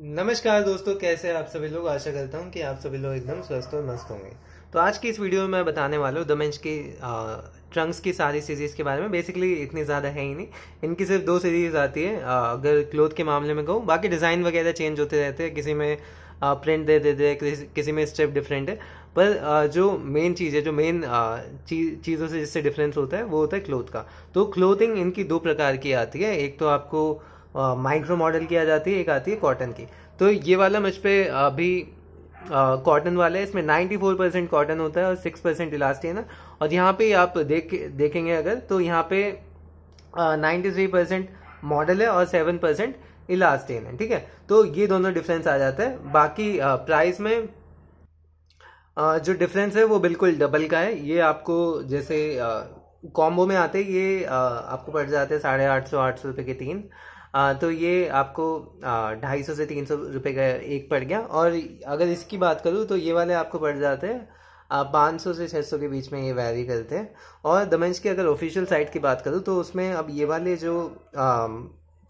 नमस्कार दोस्तों कैसे हैं आप सभी लोग आशा करता हूँ कि आप सभी लोग एकदम स्वस्थ और मस्त होंगे तो आज की इस वीडियो में मैं बताने वाला हूँ दमेंश की ट्रंक्स की सारी सीरीज़ के बारे में बेसिकली इतनी ज़्यादा है ही नहीं इनकी सिर्फ दो सीरीज़ आती है अगर क्लोथ के मामले में कहूँ बाकी डिज़ाइन वगैरह चेंज होते रहते हैं किसी में प्रिंट दे देते हैं किसी, किसी में स्टेप डिफरेंट है पर जो मेन चीज़ है जो मेन चीज़ों से जिससे डिफरेंस होता है वो होता है क्लोथ का तो क्लोथिंग इनकी दो प्रकार की आती है एक तो आपको माइक्रो मॉडल की आ जाती है एक आती है कॉटन की तो ये वाला मुझ पर अभी कॉटन वाला है इसमें 94 परसेंट कॉटन होता है और 6 परसेंट इलास्टिन है और यहाँ पे आप देख देखेंगे अगर तो यहाँ पे नाइन्टी थ्री परसेंट मॉडल है और सेवन परसेंट इलास्टिन है ठीक है तो ये दोनों डिफरेंस आ जाता है बाकी आ, प्राइस में आ, जो डिफरेंस है वो बिल्कुल डबल का है ये आपको जैसे कॉम्बो में आते ये आ, आपको पड़ जाते हैं साढ़े आठ सौ आठ सौ रुपये के तीन तो ये आपको ढाई सौ से तीन सौ रुपये का एक पड़ गया और अगर इसकी बात करूँ तो ये वाले आपको पड़ जाते हैं पाँच सौ से छः सौ के बीच में ये वैरी करते हैं और दमंज की अगर ऑफिशियल साइट की बात करूँ तो उसमें अब ये वाले जो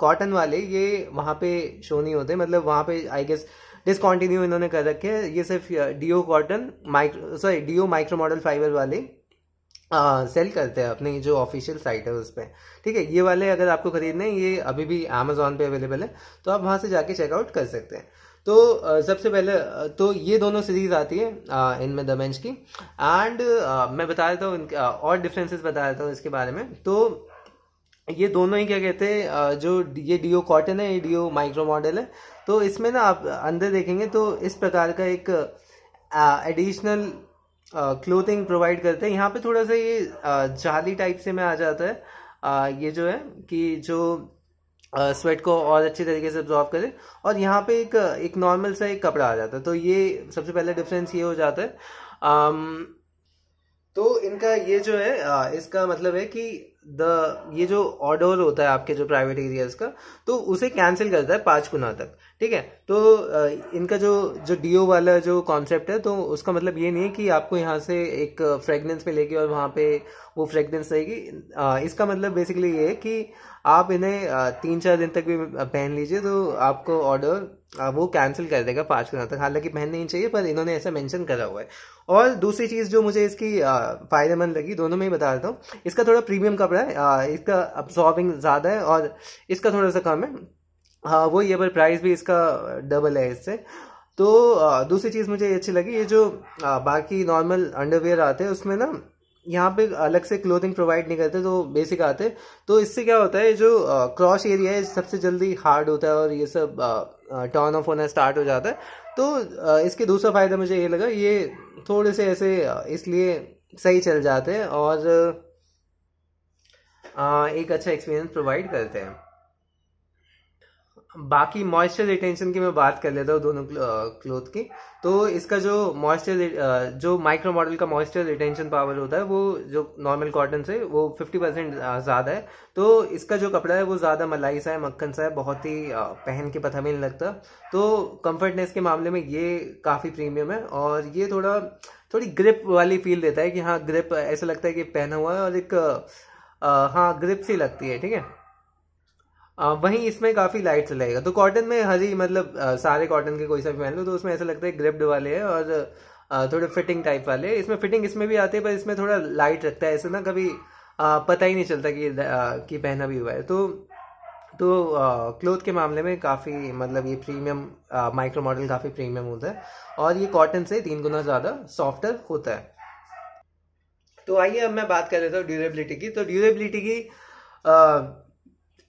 कॉटन वाले ये वहाँ पे शो नहीं होते मतलब वहाँ पे आई गेस डिसकॉन्टिन्यू इन्होंने कर रखे हैं ये सिर्फ डीओ कॉटन माइक्रो सॉरी डीओ माइक्रो मॉडल फाइबर वाले सेल हाँ, करते हैं अपनी जो ऑफिशियल साइट है उस पर ठीक है ये वाले अगर आपको खरीदने हैं ये अभी भी अमेजोन पे अवेलेबल है तो आप वहाँ से जाके चेकआउट कर सकते हैं तो सबसे पहले तो ये दोनों सीरीज आती है इनमें दमेंच की एंड मैं बता देता हूँ और डिफरेंसेस बता देता हूँ इसके बारे में तो ये दोनों ही क्या कहते हैं जो ये डीओ कॉटन है ये डीओ माइक्रो मॉडल है तो इसमें ना आप अंदर देखेंगे तो इस प्रकार का एक एडिशनल क्लोथिंग प्रोवाइड करते हैं यहाँ पे थोड़ा सा ये जाली टाइप से में आ जाता है ये जो है कि जो स्वेट को और अच्छी तरीके से ऑब्जॉर्व करे और यहाँ पे एक एक नॉर्मल सा एक कपड़ा आ जाता है तो ये सबसे पहला डिफरेंस ये हो जाता है आम, तो इनका ये जो है इसका मतलब है कि द ये जो ऑर्डर होता है आपके जो प्राइवेट एरियाज का तो उसे कैंसिल करता है पाँच गुना तक ठीक है तो इनका जो जो डीओ वाला जो कॉन्सेप्ट है तो उसका मतलब ये नहीं है कि आपको यहाँ से एक फ्रेगनेंस मिलेगी और वहाँ पे वो फ्रेगनेंस रहेगी इसका मतलब बेसिकली ये है कि आप इन्हें तीन चार दिन तक भी पहन लीजिए तो आपको ऑर्डर वो कैंसिल कर देगा पाँच गुना तक हालांकि पहन नहीं चाहिए पर इन्होंने ऐसा मेंशन करा हुआ है और दूसरी चीज़ जो मुझे इसकी फ़ायदेमंद लगी दोनों में ही बता देता हूँ इसका थोड़ा प्रीमियम कपड़ा है इसका अब्जॉर्बिंग ज़्यादा है और इसका थोड़ा सा कम है हाँ वो ये पर प्राइस भी इसका डबल है इससे तो दूसरी चीज़ मुझे अच्छी लगी ये जो बाकी नॉर्मल अंडरवेयर आते हैं उसमें ना यहाँ पे अलग से क्लोथिंग प्रोवाइड नहीं करते तो बेसिक आते तो इससे क्या होता है जो क्रॉस एरिया है सबसे जल्दी हार्ड होता है और ये सब टर्न ऑफ होना स्टार्ट हो जाता है तो आ, इसके दूसरा फ़ायदा मुझे ये लगा ये थोड़े से ऐसे इसलिए सही चल जाते हैं और आ, एक अच्छा एक्सपीरियंस प्रोवाइड करते हैं बाकी मॉइस्चर रिटेंशन की मैं बात कर लेता हूँ दोनों क्लोथ की तो इसका जो मॉइस्चर जो माइक्रो मॉडल का मॉइस्चर रिटेंशन पावर होता है वो जो नॉर्मल कॉटन से वो 50 परसेंट ज़्यादा है तो इसका जो कपड़ा है वो ज़्यादा मलाई सा है मक्खन सा है बहुत ही पहन के पता भी नहीं लगता तो कम्फर्टनेस के मामले में ये काफ़ी प्रीमियम है और ये थोड़ा थोड़ी ग्रिप वाली फील देता है कि हाँ ग्रिप ऐसा लगता है कि पहना हुआ है और एक आ, हाँ ग्रिप सी लगती है ठीक है वहीं इसमें काफी लाइट चलाएगा तो कॉटन में हरी मतलब सारे कॉटन के कोई सा भी पहन लो तो उसमें ऐसा लगता है ग्रिप्ड वाले है और थोड़े फिटिंग टाइप वाले इसमें फिटिंग इसमें भी आती है पर इसमें थोड़ा लाइट रखता है ऐसे ना कभी पता ही नहीं चलता कि कि पहना भी हुआ है तो तो क्लोथ के मामले में काफ़ी मतलब ये प्रीमियम माइक्रो मॉडल काफ़ी प्रीमियम होता है और ये कॉटन से तीन गुना ज़्यादा सॉफ्टर होता है तो आइए अब मैं बात कर लेता हूँ ड्यूरेबिलिटी की तो ड्यूरेबिलिटी की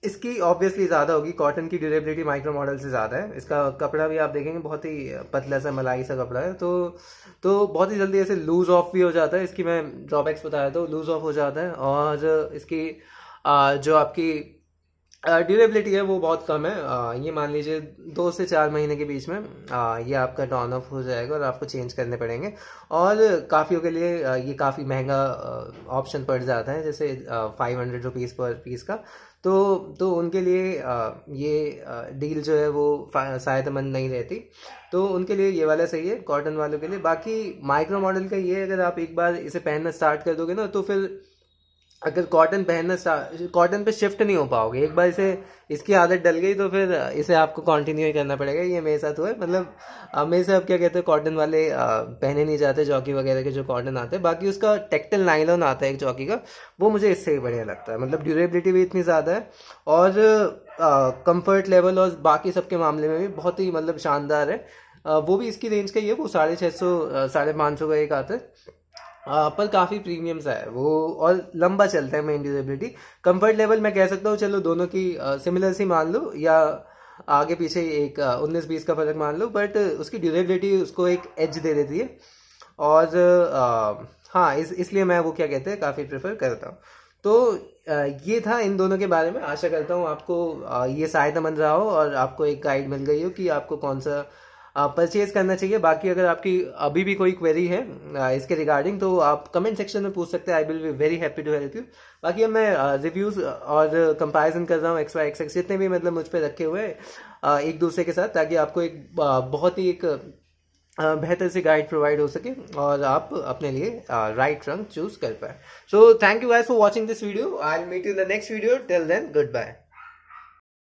इसकी ऑब्वियसली ज़्यादा होगी कॉटन की ड्यूरेबिलिटी माइक्रो मॉडल से ज़्यादा है इसका कपड़ा भी आप देखेंगे बहुत ही पतला सा मलाई सा कपड़ा है तो तो बहुत ही जल्दी ऐसे लूज़ ऑफ भी हो जाता है इसकी मैं ड्रॉबैक्स बताया तो लूज़ ऑफ हो जाता है और इसकी जो आपकी ड्यूरेबिलिटी है वो बहुत कम है आ, ये मान लीजिए दो से चार महीने के बीच में आ, ये आपका टर्न ऑफ हो जाएगा और आपको चेंज करने पड़ेंगे और काफ़ियों के लिए आ, ये काफ़ी महंगा ऑप्शन पड़ जाता है जैसे five hundred rupees per piece का तो तो उनके लिए आ, ये डील जो है वो सहायतामंद नहीं रहती तो उनके लिए ये वाला सही है कॉटन वालों के लिए बाकी माइक्रो मॉडल का ये अगर आप एक बार इसे पहनना स्टार्ट कर दोगे ना तो फिर अगर कॉटन पहनना कॉटन पे शिफ्ट नहीं हो पाओगे एक बार इसे इसकी आदत डल गई तो फिर इसे आपको कंटिन्यू ही करना पड़ेगा ये मेरे साथ हुआ है मतलब मेरे से अब क्या कहते हैं कॉटन वाले आ, पहने नहीं जाते जॉकी वगैरह के जो कॉटन आते हैं बाकी उसका टेक्टल नाइलॉन आता है एक जॉकी का वो मुझे इससे ही बढ़िया लगता है मतलब ड्यूरेबिलिटी भी इतनी ज़्यादा है और कम्फर्ट लेवल और बाकी सबके मामले में भी बहुत ही मतलब शानदार है आ, वो भी इसकी रेंज का ही है वो साढ़े छः सौ साढ़े पाँच सौ का एक आता है हाँ, पर काफ़ी प्रीमियम्स है वो और लंबा चलता है मेन डिजेबिलिटी कंफर्ट लेवल मैं कह सकता हूँ चलो दोनों की सिमिलर सी मान लो या आगे पीछे एक उन्नीस बीस का फर्क मान लो बट उसकी ड्यूरेबिलिटी उसको एक एज दे देती है और आ, हाँ इस इसलिए मैं वो क्या कहते हैं काफ़ी प्रेफर करता हूँ तो ये था इन दोनों के बारे में आशा करता हूँ आपको ये सहायता मंद रहा हो और आपको एक गाइड मिल गई हो कि आपको कौन सा परचेज करना चाहिए बाकी अगर आपकी अभी भी कोई क्वेरी है इसके रिगार्डिंग तो आप कमेंट सेक्शन में पूछ सकते हैं I will be very happy to help you बाकी अब मैं रिव्यूज़ और कंपैरिजन कर रहा हूँ एक्स वाई एक्स एक्स जितने भी मतलब मुझ पर रखे हुए हैं एक दूसरे के साथ ताकि आपको एक बहुत ही एक बेहतर से गाइड प्रोवाइड हो सके और आप अपने लिए राइट रंग चूज कर पाए so thank you guys for watching this video I'll meet you in the next video till then good bye